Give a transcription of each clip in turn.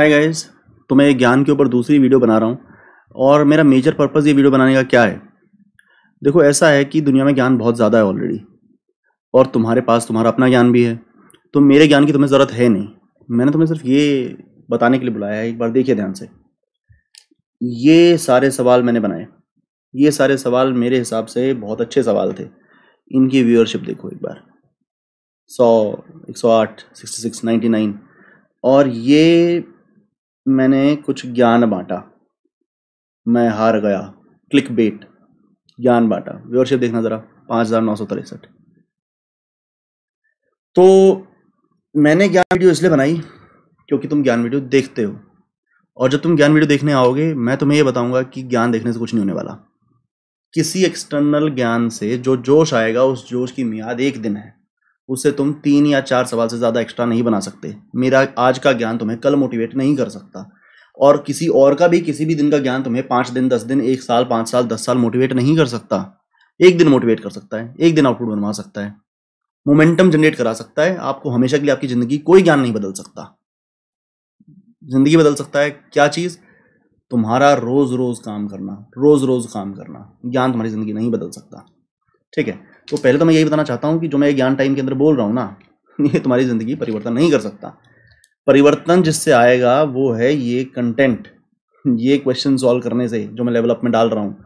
Hi guys तो मैं ज्ञान के ऊपर दूसरी वीडियो बना रहा हूँ और मेरा मेजर पर्पज़ ये वीडियो बनाने का क्या है देखो ऐसा है कि दुनिया में ज्ञान बहुत ज़्यादा है ऑलरेडी और तुम्हारे पास तुम्हारा अपना ज्ञान भी है तो मेरे ज्ञान की तुम्हें ज़रूरत है नहीं मैंने तुम्हें सिर्फ ये बताने के लिए बुलाया है एक बार देखिए ध्यान से ये सारे सवाल मैंने बनाए ये सारे सवाल मेरे हिसाब से बहुत अच्छे सवाल थे इनकी व्यूअरशिप देखो एक बार सौ एक सौ आठ सिक्सटी सिक्स नाइन्टी नाइन और ये मैंने कुछ ज्ञान बांटा मैं हार गया क्लिक बेट ज्ञान बांटा व्यवरशिप देखना ज़रा पांच हज़ार नौ सौ तिरसठ तो मैंने ज्ञान वीडियो इसलिए बनाई क्योंकि तुम ज्ञान वीडियो देखते हो और जब तुम ज्ञान वीडियो देखने आओगे मैं तुम्हें यह बताऊंगा कि ज्ञान देखने से कुछ नहीं होने वाला किसी एक्सटर्नल ज्ञान से जो जोश आएगा उस जोश की मियाद एक दिन है उससे तुम तीन या चार सवाल से ज़्यादा एक्स्ट्रा नहीं बना सकते मेरा आज का ज्ञान तुम्हें कल मोटिवेट नहीं कर सकता और किसी और का भी किसी भी दिन का ज्ञान तुम्हें पाँच दिन दस दिन एक साल पाँच साल दस साल मोटिवेट नहीं कर सकता एक दिन मोटिवेट कर सकता है एक दिन आउटपुट बनवा सकता है मोमेंटम जनरेट करा सकता है आपको हमेशा के लिए आपकी ज़िंदगी कोई ज्ञान नहीं बदल सकता ज़िंदगी बदल सकता है क्या चीज़ तुम्हारा रोज़ रोज़ काम करना रोज़ रोज़ काम करना ज्ञान तुम्हारी ज़िंदगी नहीं बदल सकता ठीक है तो पहले तो मैं यही बताना चाहता हूँ कि जो मैं ज्ञान टाइम के अंदर बोल रहा हूँ ना ये तुम्हारी ज़िंदगी परिवर्तन नहीं कर सकता परिवर्तन जिससे आएगा वो है ये कंटेंट ये क्वेश्चन सॉल्व करने से जो मैं लेवल अप में डाल रहा हूँ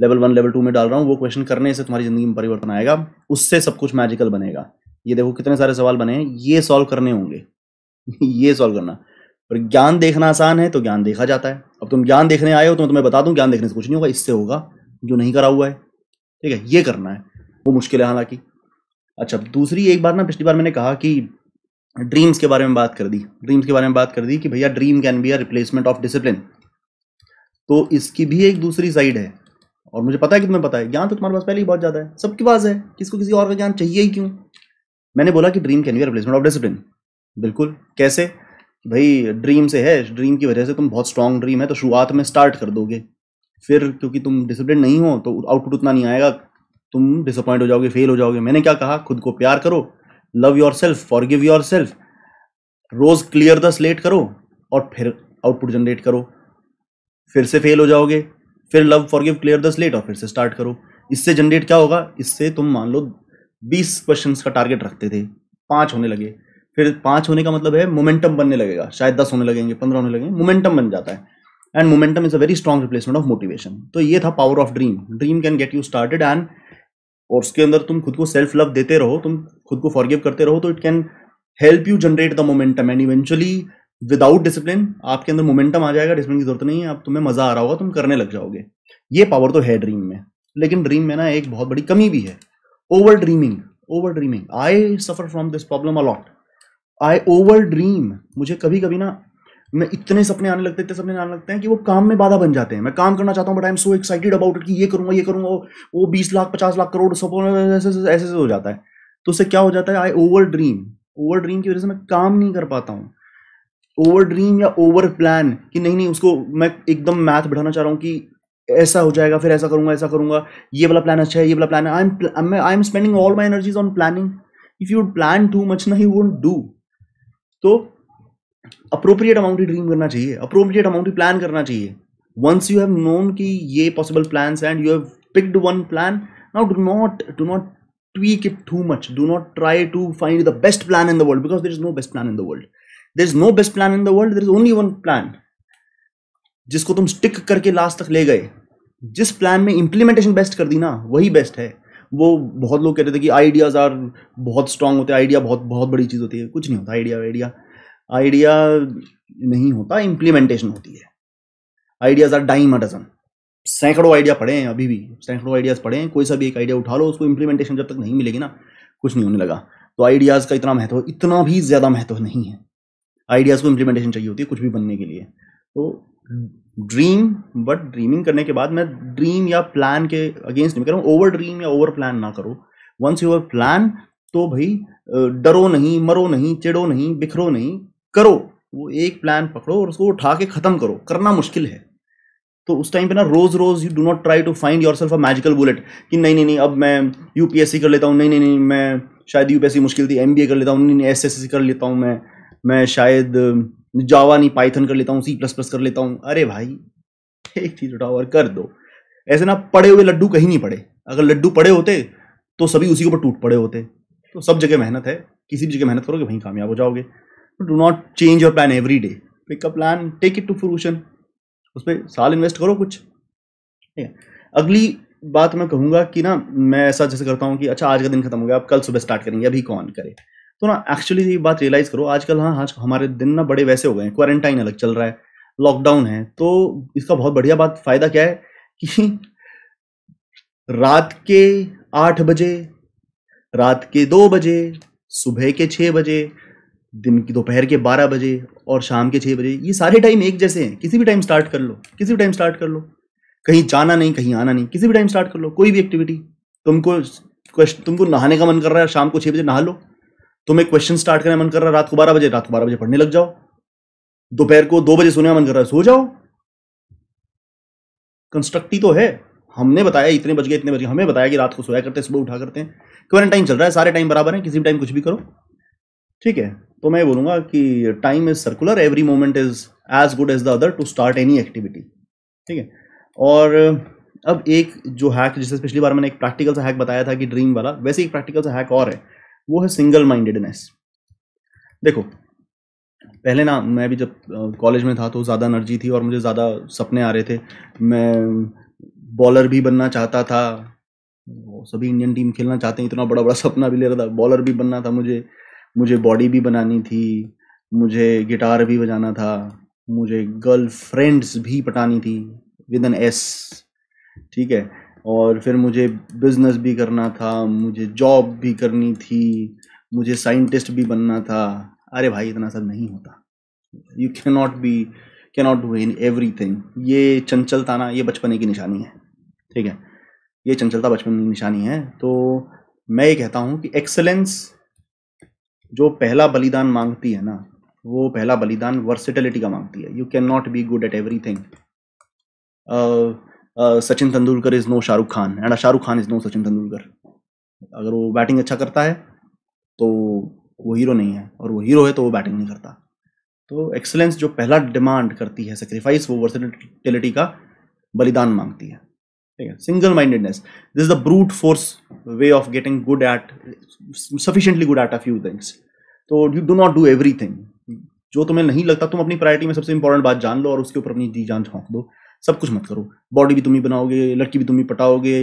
लेवल वन लेवल टू में डाल रहा हूँ वो क्वेश्चन करने से तुम्हारी ज़िंदगी में परिवर्तन आएगा उससे सब कुछ मैजिकल बनेगा ये देखो कितने सारे सवाल बने हैं ये सॉल्व करने होंगे ये सॉल्व करना और ज्ञान देखना आसान है तो ज्ञान देखा जाता है अब तुम ज्ञान देखने आए हो तो मैं तुम्हें बता दूं ज्ञान देखने से कुछ नहीं होगा इससे होगा जो नहीं करा हुआ है ठीक है ये करना है वो मुश्किल है हालांकि अच्छा दूसरी एक बार ना पिछली बार मैंने कहा कि ड्रीम्स के बारे में बात कर दी ड्रीम्स के बारे में बात कर दी कि भैया dream can be a replacement of discipline तो इसकी भी एक दूसरी साइड है और मुझे पता है कि तुम्हें पता है ज्ञान तो तुम्हारे पास पहले ही बहुत ज़्यादा है सबके पास है किसको किसी और का ज्ञान चाहिए ही क्यों मैंने बोला कि dream can be replacement of discipline बिल्कुल कैसे भाई ड्रीम से है ड्रीम की वजह से तुम बहुत स्ट्रांग ड्रीम है तो शुरुआत में स्टार्ट कर दोगे फिर क्योंकि तुम डिसिप्लिन नहीं हो तो आउटपुट उतना नहीं आएगा तुम डिसअपॉइंट हो जाओगे फेल हो जाओगे मैंने क्या कहा खुद को प्यार करो love yourself forgive yourself रोज क्लियर द स्लेट करो और फिर आउटपुट जनरेट करो फिर से फेल हो जाओगे फिर love forgive clear the slate और फिर से स्टार्ट करो इससे जनरेट क्या होगा इससे तुम मान लो बीस क्वेश्चन का टारगेट रखते थे पाँच होने लगे फिर पाँच होने का मतलब है मोमेंटम बनने लगेगा शायद दस होने लगेंगे पंद्रह होने लगेंगे मोमेंटम बन जाता है and momentum is a very strong replacement of motivation तो ये था power of dream dream can get you started and और उसके अंदर तुम खुद को सेल्फ लव देते रहो तुम खुद को फॉरगिव करते रहो तो it can help you generate the momentum and eventually without discipline आपके अंदर मोमेंटम आ जाएगा डिसिप्लिन की जरूरत नहीं है अब तुम्हें मजा आ रहा होगा तुम करने लग जाओगे ये पावर तो है ड्रीम में लेकिन ड्रीम में ना एक बहुत बड़ी कमी भी है over dreaming over dreaming I suffer from this problem a lot I over dream मुझे कभी कभी ना मैं इतने सपने आने लगते इतने सपने आने लगते हैं कि वो काम में बाधा बन जाते हैं मैं काम करना चाहता हूँ but I am so excited about it कि ये करूँगा ये करूँगा वो बीस लाख पचास लाख करोड़ सपोर्ट ऐसे ऐसे हो जाता है तो उससे क्या हो जाता है I over dream over dream की वजह से मैं काम नहीं कर पाता हूँ ओवर ड्रीम या ओवर प्लान कि नहीं नहीं उसको मैं एकदम मैथ बढ़ाना चाह रहा हूँ कि ऐसा हो जाएगा फिर ऐसा करूंगा ऐसा करूंगा ये वाला प्लान अच्छा है ये वाला plan I am I am spending all my energies on planning if you plan too much ना ही डू तो अप्रोप्रिएट अमाउंट ही ड्रीम करना चाहिए अप्रोप्रिएट अमाउंट ही प्लान करना चाहिए वंस यू हैव नोन कि ये possible plan and you have picked one plan now do not do not tweak it too much do not try to find the best plan in the world because there is no best plan in the world there is no best plan in the world there is only one plan जिसको तुम stick करके last तक ले गए जिस plan में implementation best कर दी ना वही बेस्ट है वो बहुत लोग कहते थे कि आइडियाज़ आर बहुत स्ट्रांग होते हैं आइडिया बहुत बहुत बड़ी चीज़ होती है कुछ नहीं होता आइडिया आइडिया आइडिया नहीं होता इम्प्लीमेंटेशन होती है ideas are dime a dozen सैकड़ों आइडिया पड़े हैं अभी भी सैकड़ों आइडियाज पड़े हैं कोई सा भी एक आइडिया उठा लो उसको इम्प्लीमेंटेशन जब तक नहीं मिलेगी ना कुछ नहीं होने लगा तो आइडियाज़ का इतना महत्व इतना भी ज़्यादा महत्व नहीं है आइडियाज़ को इम्प्लीमेंटेशन चाहिए होती है कुछ भी बनने के लिए तो ड्रीम बट ड्रीमिंग करने के बाद मैं ड्रीम या प्लान के अगेंस्ट नहीं कर रहा हूँ ओवर ड्रीम या ओवर प्लान ना करो वंस यूर प्लान तो भाई डरो नहीं मरो नहीं चिड़ो नहीं बिखरो नहीं करो वो एक प्लान पकड़ो और उसको उठा के ख़त्म करो करना मुश्किल है तो उस टाइम पे ना रोज़ रोज़ you do not try to find yourself a magical bullet कि नहीं नहीं नहीं अब मैं यूपीएससी कर लेता हूँ नहीं नहीं नहीं मैं शायद यूपीएससी मुश्किल थी एमबीए कर लेता हूँ नहीं नहीं एसएससी कर लेता हूँ मैं मैं शायद जावा नहीं पाइथन कर लेता हूँ सी प्लस प्लस कर लेता हूँ अरे भाई एक चीज़ उठाओ और कर दो ऐसे ना पड़े हुए लड्डू कहीं नहीं पड़े अगर लड्डू पड़े होते तो सभी उसी के ऊपर टूट पड़े होते तो सब जगह मेहनत है किसी भी जगह मेहनत करोगे वहीं कामयाब हो जाओगे do not change your plan every day pick a plan take it to fruition उस पर साल इन्वेस्ट करो कुछ ठीक है अगली बात मैं कहूँगा कि ना मैं ऐसा जैसे करता हूँ कि अच्छा आज का दिन खत्म हो गया आप कल सुबह स्टार्ट करेंगे अभी कौन करे तो ना एक्चुअली ये बात रियलाइज़ करो आजकल हाँ आज हमारे दिन ना बड़े वैसे हो गए हैं क्वारंटाइन अलग चल रहा है लॉकडाउन है तो इसका बहुत बढ़िया बात फ़ायदा क्या है कि रात के आठ बजे रात के दो बजे सुबह के छः बजे दिन की दोपहर के बारह बजे और शाम के छः बजे ये सारे टाइम एक जैसे हैं किसी भी टाइम स्टार्ट कर लो किसी भी टाइम स्टार्ट कर लो कहीं जाना नहीं कहीं आना नहीं किसी भी टाइम स्टार्ट कर लो कोई भी एक्टिविटी तुमको तुमको नहाने का मन कर रहा है शाम को छः बजे नहा लो तुम्हें क्वेश्चन स्टार्ट करने का मन कर रहा है रात को बारह बजे रात को बारह बजे पढ़ने लग जाओ दोपहर को दो बजे सोने का मन कर रहा है सो जाओ कंस्ट्रक्टिव तो है हमने बताया इतने बज गए इतने बज गए हमें बताया कि रात को सोया करते हैं सुबह उठा करते हैं क्वारंटाइन चल रहा है सारे टाइम बराबर है किसी भी टाइम कुछ भी करो ठीक है तो मैं बोलूँगा कि time is circular every moment is as good as the other to start any activity ठीक है और अब एक जो हैक जिसे पिछली बार मैंने एक प्रैक्टिकल सा हैक बताया था कि ड्रीम वाला वैसे एक प्रैक्टिकल सा हैक और है वो है सिंगल माइंडेडनेस देखो पहले ना मैं भी जब कॉलेज में था तो ज़्यादा एनर्जी थी और मुझे ज़्यादा सपने आ रहे थे मैं बॉलर भी बनना चाहता था सभी इंडियन टीम खेलना चाहते हैं इतना बड़ा बड़ा सपना भी ले रहा था बॉलर भी बनना था मुझे मुझे बॉडी भी बनानी थी मुझे गिटार भी बजाना था मुझे गर्ल फ्रेंड्स भी पटानी थी विद एन एस ठीक है और फिर मुझे बिजनेस भी करना था मुझे जॉब भी करनी थी मुझे साइंटिस्ट भी बनना था अरे भाई इतना सब नहीं होता you can not be can not do in everything ये चंचलता ना ये बचपने की निशानी है ठीक है ये चंचलता बचपन की निशानी है तो मैं ये कहता हूँ कि एक्सेलेंस जो पहला बलिदान मांगती है ना वो पहला बलिदान वर्सिटिलिटी का मांगती है you can not be good at everything Sachin Tendulkar is no Shahrukh Khan and Shahrukh Khan is no Sachin Tendulkar अगर वो बैटिंग अच्छा करता है तो वो हीरो नहीं है और वो हीरो है तो वो बैटिंग नहीं करता तो एक्सेलेंस जो पहला डिमांड करती है सेक्रीफाइस वो वर्सिटिलिटी का बलिदान मांगती है ठीक है single mindedness this is the brute force way of getting good at sufficiently good at a few things तो you do not do every जो तुम्हें नहीं लगता तुम अपनी प्रायोरिटी में सबसे इंपॉर्टेंट बात जान लो और उसके ऊपर अपनी जी जान झोंक दो सब कुछ मत करो बॉडी भी तुम ही बनाओगे लड़की भी तुम ही पटाओगे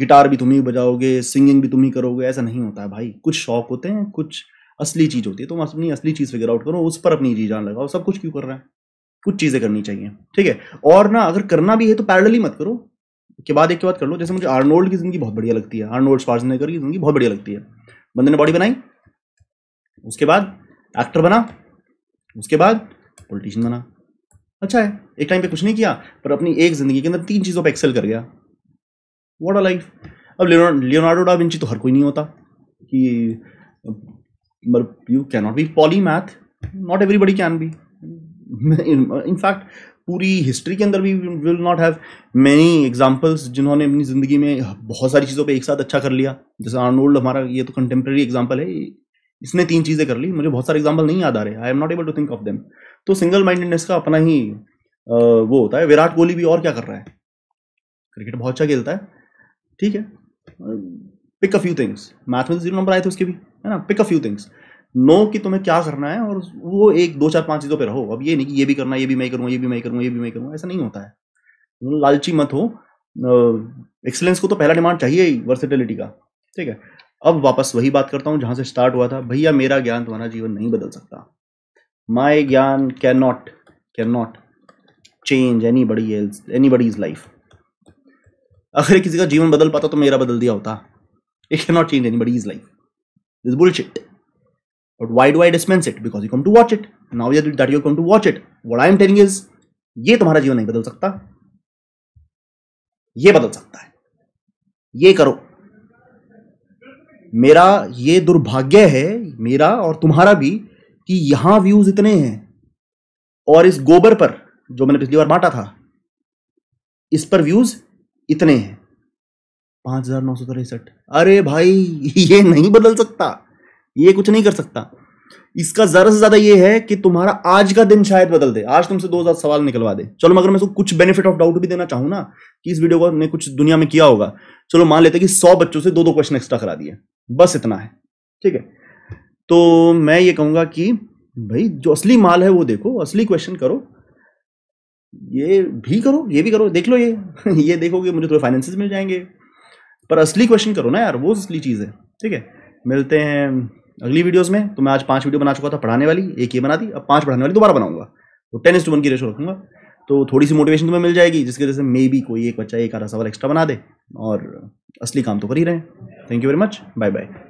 गिटार भी तुम ही बजाओगे सिंगिंग भी तुम ही करोगे ऐसा नहीं होता है भाई कुछ शौक होते हैं कुछ असली चीज़ होती है तुम अपनी असली चीज़ फिगर आउट करो उस पर अपनी जी जान लगाओ सब कुछ क्यों कर रहा है कुछ चीज़ें करनी चाहिए ठीक है और ना अगर करना भी है तो पैरल ही मत करो के बाद एक के बाद कर लो जैसे मुझे आर्नोल्ड की जिंदगी बहुत बढ़िया लगती है आर्नोल्ड श्वार्जनेगर की जिंदगी बहुत बढ़िया लगती है बंदे ने बॉडी बनाई उसके बाद एक्टर बना उसके बाद पोलिटिशियन बना अच्छा है एक टाइम पे कुछ नहीं किया पर अपनी एक जिंदगी के अंदर तीन चीज़ों पर एक्सेल कर गया वॉट अ लाइफ अब लियोनार्डो डा विंची तो हर कोई नहीं होता कि मतलब you can not be polymath not everybody can be in fact पूरी हिस्ट्री के अंदर भी will not have many examples जिन्होंने अपनी ज़िंदगी में बहुत सारी चीज़ों पे एक साथ अच्छा कर लिया जैसे आर्नोल्ड हमारा ये तो कंटेम्प्रेरी एग्जाम्पल है इसने तीन चीज़ें कर ली मुझे बहुत सारे एग्जाम्पल नहीं याद आ रहे I am not able to think of them तो सिंगल माइंडेडनेस का अपना ही वो होता है विराट कोहली भी और क्या कर रहा है क्रिकेट बहुत अच्छा खेलता है ठीक है pick a few things math में जीरो नंबर आए थे उसके भी है ना pick a few things no कि तुम्हें क्या करना है और वो एक दो चार पांच चीज़ों पे रहो अब ये नहीं कि ये भी करना ये भी मैं करूँगा ये भी मैं करूँगा ये भी मैं करूँगा ऐसा नहीं होता है लालची मत हो एक्सलेंस को तो पहला डिमांड चाहिए ही वर्सिटिलिटी का ठीक है अब वापस वही बात करता हूँ जहाँ से स्टार्ट हुआ था भैया मेरा ज्ञान तुम्हारा जीवन नहीं बदल सकता my gyan can not can not change anybody else any is life अगर किसी का जीवन बदल पाता तो मेरा बदल दिया होता it can not change any is life this bullshit But why do I dispense it? Because you come to watch it. Now that you come to watch it, what I am telling is, ये तुम्हारा जीवन नहीं बदल सकता ये बदल सकता है ये करो मेरा ये दुर्भाग्य है मेरा और तुम्हारा भी कि यहां व्यूज इतने हैं और इस गोबर पर जो मैंने पिछली बार बांटा था इस पर व्यूज इतने हैं पांच हजार नौ सौ तिरसठ अरे भाई ये नहीं बदल सकता ये कुछ नहीं कर सकता इसका ज़्यादा से ज़्यादा ये है कि तुम्हारा आज का दिन शायद बदल दे आज तुमसे दो हज़ार सवाल निकलवा दे चलो मगर मैं इसको कुछ बेनिफिट ऑफ डाउट भी देना चाहूँ ना कि इस वीडियो को ने कुछ दुनिया में किया होगा चलो मान लेते कि सौ बच्चों से दो दो क्वेश्चन एक्स्ट्रा करा दिए बस इतना है ठीक है तो मैं ये कहूँगा कि भाई जो असली माल है वो देखो असली क्वेश्चन करो ये भी करो ये भी करो देख लो ये ये देखोगे मुझे थोड़े फाइनेंसिस मिल जाएंगे पर असली क्वेश्चन करो ना यार वो असली चीज़ है ठीक है मिलते हैं अगली वीडियोस में तो मैं आज पांच वीडियो बना चुका था पढ़ाने वाली एक ये बना दी अब पांच पढ़ाने वाली दोबारा बनाऊंगा तो टेन इस टू वन की रेशो रखूंगा तो थोड़ी सी मोटिवेशन तुम्हें मिल जाएगी जिसकी वजह से मे बी कोई एक बच्चा एक आधा सवाल एक्स्ट्रा बना दे और असली काम तो कर ही रहे thank you very much bye bye